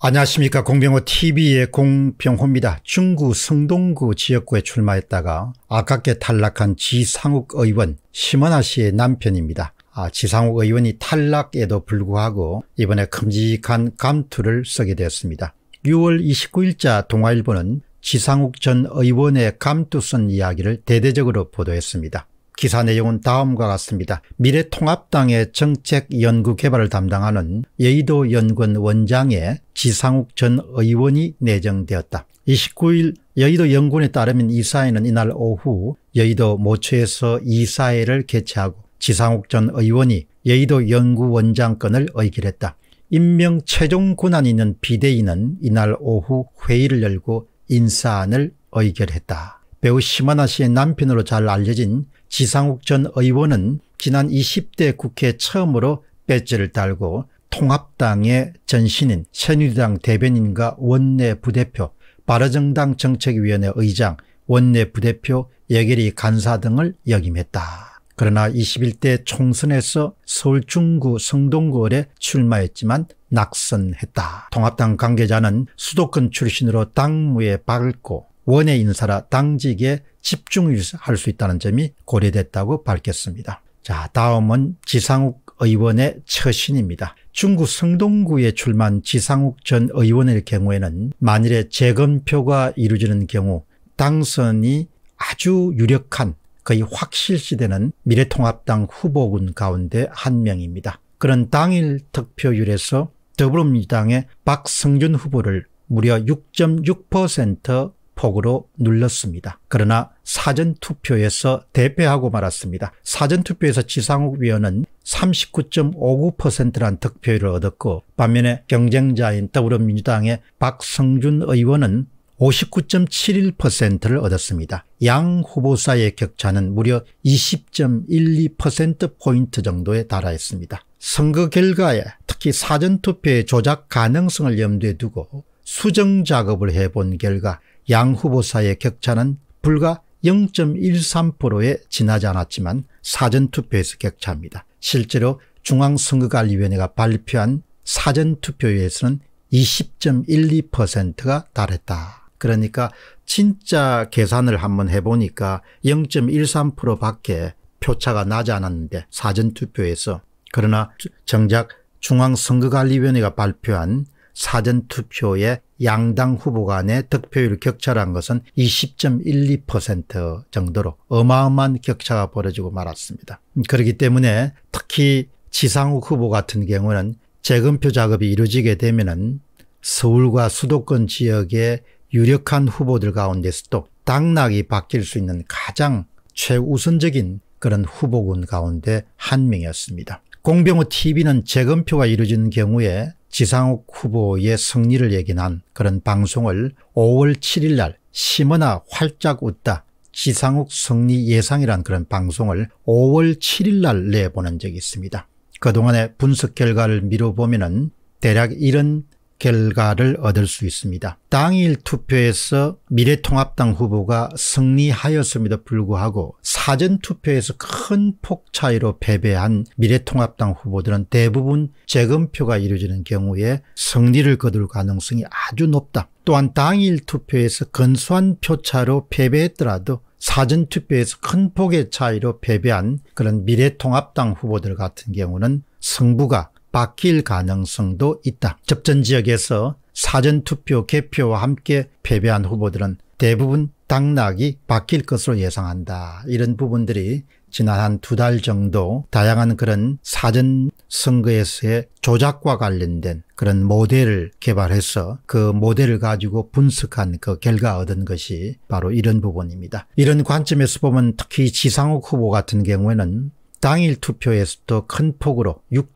안녕하십니까 공병호 tv의 공병호입니다. 중구 성동구 지역구에 출마했다가 아깝게 탈락한 지상욱 의원 심원아 씨의 남편입니다. 아, 지상욱 의원이 탈락에도 불구하고 이번에 큼직한 감투를 쓰게 되었습니다. 6월 29일자 동아일보는 지상욱 전 의원의 감투 쓴 이야기를 대대적으로 보도했습니다. 기사 내용은 다음과 같습니다. 미래통합당의 정책연구개발을 담당하는 여의도연구원 원장의 지상욱 전 의원이 내정되었다. 29일 여의도 연구원에 따르면 이사회는 이날 오후 여의도 모처에서 이사회를 개최하고 지상욱 전 의원이 여의도 연구원장권을 의결했다. 임명 최종 권한이 있는 비대위는 이날 오후 회의를 열고 인사안을 의결했다. 배우 시마나 씨의 남편으로 잘 알려진 지상욱 전 의원은 지난 20대 국회 처음으로 배지를 달고 통합당의 전신인 새누리당 대변인과 원내 부대표, 바르정당 정책위원회 의장, 원내 부대표, 예결위 간사 등을 역임했다. 그러나 21대 총선에서 서울 중구 성동구에 출마했지만 낙선했다. 통합당 관계자는 수도권 출신으로 당무에 밝고 원에 인사라 당직에 집중할 수 있다는 점이 고려됐다고 밝혔습니다. 자, 다음은 지상욱 의원의 처신입니다. 중국 성동구에 출마한 지상욱 전 의원의 경우에는 만일에 재검표가 이루어지는 경우 당선이 아주 유력한 거의 확실시되는 미래통합당 후보군 가운데 한 명입니다. 그런 당일 득표율에서 더불어민주당의 박성준 후보를 무려 6.6% 폭으로 눌렀습니다. 그러나 사전투표에서 대패하고 말았습니다. 사전투표에서 지상욱 위원은 3 9 5 9라는 득표율을 얻었고 반면에 경쟁자인 더불어민주당의 박성준 의원은 59.71%를 얻었습니다. 양 후보 사이의 격차는 무려 20.12%포인트 정도에 달하였습니다. 선거 결과에 특히 사전투표의 조작 가능성을 염두에 두고 수정작업을 해본 결과 양 후보사의 격차는 불과 0.13%에 지나지 않았지만 사전투표에서 격차입니다. 실제로 중앙선거관리위원회가 발표한 사전투표에서는 20.12%가 달했다. 그러니까 진짜 계산을 한번 해보니까 0.13%밖에 표차가 나지 않았는데 사전투표에서 그러나 정작 중앙선거관리위원회가 발표한 사전투표에 양당 후보 간의 득표율 격차란 것은 20.12% 정도로 어마어마한 격차가 벌어지고 말았습니다. 그렇기 때문에 특히 지상욱 후보 같은 경우는 재검표 작업이 이루어지게 되면 서울과 수도권 지역의 유력한 후보들 가운데서도 당락이 바뀔 수 있는 가장 최우선적인 그런 후보군 가운데 한 명이었습니다. 공병호 TV는 재검표가 이루어지는 경우에 지상욱 후보의 승리를 얘기한 그런 방송을 5월 7일 날심은나 활짝 웃다 지상욱 승리 예상이란 그런 방송을 5월 7일 날 내보낸 적이 있습니다. 그동안의 분석 결과를 미뤄보면 은 대략 이런 결과를 얻을 수 있습니다. 당일 투표에서 미래통합당 후보가 승리하였음에도 불구하고 사전투표에서 큰 폭 차이로 패배한 미래통합당 후보들은 대부분 재검표가 이루어지는 경우에 승리를 거둘 가능성이 아주 높다. 또한 당일 투표에서 근소한 표차로 패배했더라도 사전투표에서 큰 폭의 차이로 패배한 그런 미래통합당 후보들 같은 경우는 승부가 바뀔 가능성도 있다. 접전 지역에서 사전투표 개표와 함께 패배한 후보들은 대부분 당락이 바뀔 것으로 예상한다. 이런 부분들이 지난 한 두 달 정도 다양한 그런 사전 선거에서의 조작과 관련된 그런 모델을 개발해서 그 모델을 가지고 분석한 그 결과 얻은 것이 바로 이런 부분입니다. 이런 관점에서 보면 특히 지상욱 후보 같은 경우에는 당일 투표에서도 큰 폭으로 6.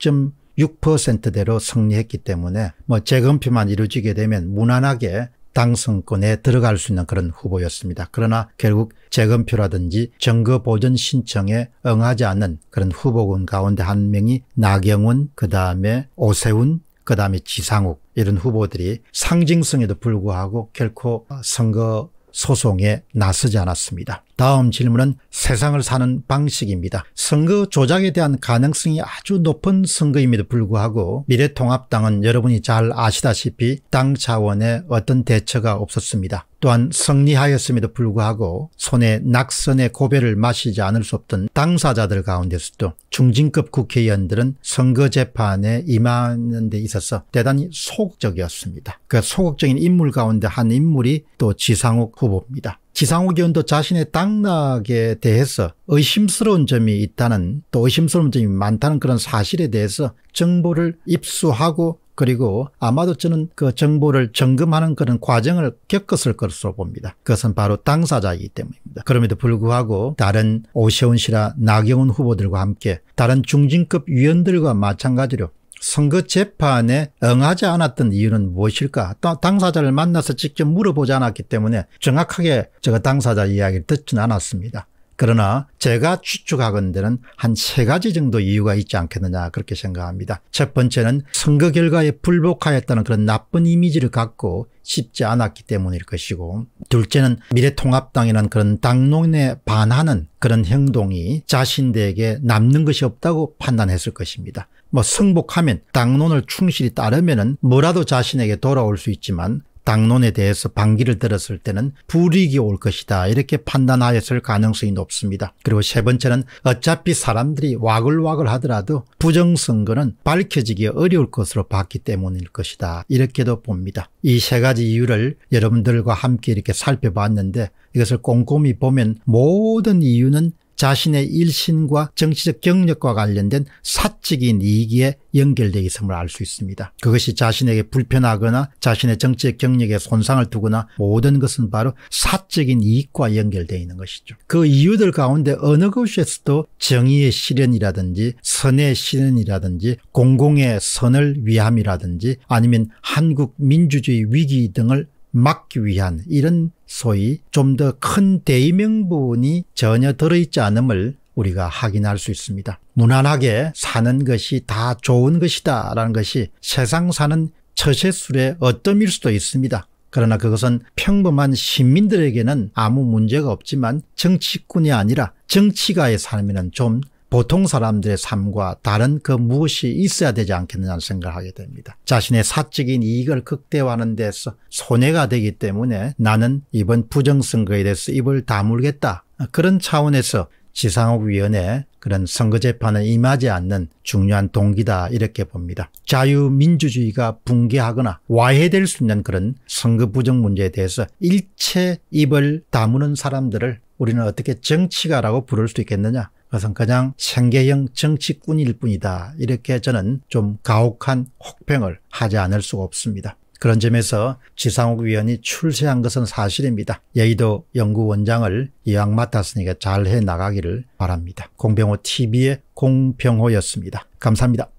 6%대로 승리했기 때문에 뭐 재검표만 이루어지게 되면 무난하게 당선권에 들어갈 수 있는 그런 후보였습니다. 그러나 결국 재검표라든지 정거 보전 신청에 응하지 않는 그런 후보군 가운데 한 명이 나경원, 그 다음에 오세훈, 그 다음에 지상욱 이런 후보들이 상징성에도 불구하고 결코 선거 소송에 나서지 않았습니다. 다음 질문은 세상을 사는 방식입니다. 선거 조작에 대한 가능성이 아주 높은 선거임에도 불구하고 미래통합당은 여러분이 잘 아시다시피 당 차원의 어떤 대처가 없었습니다. 또한 승리하였음에도 불구하고 손에 낙선의 고배를 마시지 않을 수 없던 당사자들 가운데서도 중진급 국회의원들은 선거재판에 임하는 데 있어서 대단히 소극적이었습니다. 그 소극적인 인물 가운데 한 인물이 또 지상욱 후보입니다. 지상욱 의원도 자신의 당락에 대해서 의심스러운 점이 있다는 또 의심스러운 점이 많다는 그런 사실에 대해서 정보를 입수하고 그리고 아마도 저는 그 정보를 점검하는 그런 과정을 겪었을 것으로 봅니다. 그것은 바로 당사자이기 때문입니다. 그럼에도 불구하고 다른 오세훈 씨나 나경원 후보들과 함께 다른 중진급 위원들과 마찬가지로 선거 재판에 응하지 않았던 이유는 무엇일까? 또 당사자를 만나서 직접 물어보지 않았기 때문에 정확하게 제가 당사자 이야기를 듣진 않았습니다. 그러나 제가 추측하건대는 한 세 가지 정도 이유가 있지 않겠느냐 그렇게 생각합니다. 첫 번째는 선거 결과에 불복하였다는 그런 나쁜 이미지를 갖고 싶지 않았기 때문일 것이고 둘째는 미래통합당이라는 그런 당론에 반하는 그런 행동이 자신들에게 남는 것이 없다고 판단했을 것입니다. 뭐 승복하면 당론을 충실히 따르면은 뭐라도 자신에게 돌아올 수 있지만 당론에 대해서 반기를 들었을 때는 불이익이 올 것이다 이렇게 판단하였을 가능성이 높습니다. 그리고 세 번째는 어차피 사람들이 와글와글 하더라도 부정선거는 밝혀지기 어려울 것으로 봤기 때문일 것이다 이렇게도 봅니다. 이 세 가지 이유를 여러분들과 함께 이렇게 살펴봤는데 이것을 꼼꼼히 보면 모든 이유는 자신의 일신과 정치적 경력과 관련된 사적인 이익에 연결되기 있음을 알 수 있습니다. 그것이 자신에게 불편하거나 자신의 정치적 경력에 손상을 두거나 모든 것은 바로 사적인 이익과 연결되어 있는 것이죠. 그 이유들 가운데 어느 곳에서도 정의의 실현이라든지 선의 실현이라든지 공공의 선을 위함이라든지 아니면 한국 민주주의 위기 등을 막기 위한 이런 소위 좀 더 큰 대의명 부분이 전혀 들어있지 않음을 우리가 확인할 수 있습니다. 무난하게 사는 것이 다 좋은 것이다 라는 것이 세상 사는 처세술의 어떤일 수도 있습니다. 그러나 그것은 평범한 시민들에게는 아무 문제가 없지만 정치꾼이 아니라 정치가의 삶에는 좀 보통 사람들의 삶과 다른 그 무엇이 있어야 되지 않겠느냐는 생각을 하게 됩니다. 자신의 사적인 이익을 극대화하는 데서 손해가 되기 때문에 나는 이번 부정선거에 대해서 입을 다물겠다. 그런 차원에서 지상욱 위원회 그런 선거재판을 임하지 않는 중요한 동기다 이렇게 봅니다. 자유민주주의가 붕괴하거나 와해될 수 있는 그런 선거 부정 문제에 대해서 일체 입을 다무는 사람들을 우리는 어떻게 정치가라고 부를 수 있겠느냐 그것은 그냥 생계형 정치꾼일 뿐이다. 이렇게 저는 좀 가혹한 혹평을 하지 않을 수가 없습니다. 그런 점에서 지상욱 위원이 출세한 것은 사실입니다. 여의도 연구원장을 이왕 맡았으니까 잘 해나가기를 바랍니다. 공병호 TV의 공병호였습니다. 감사합니다.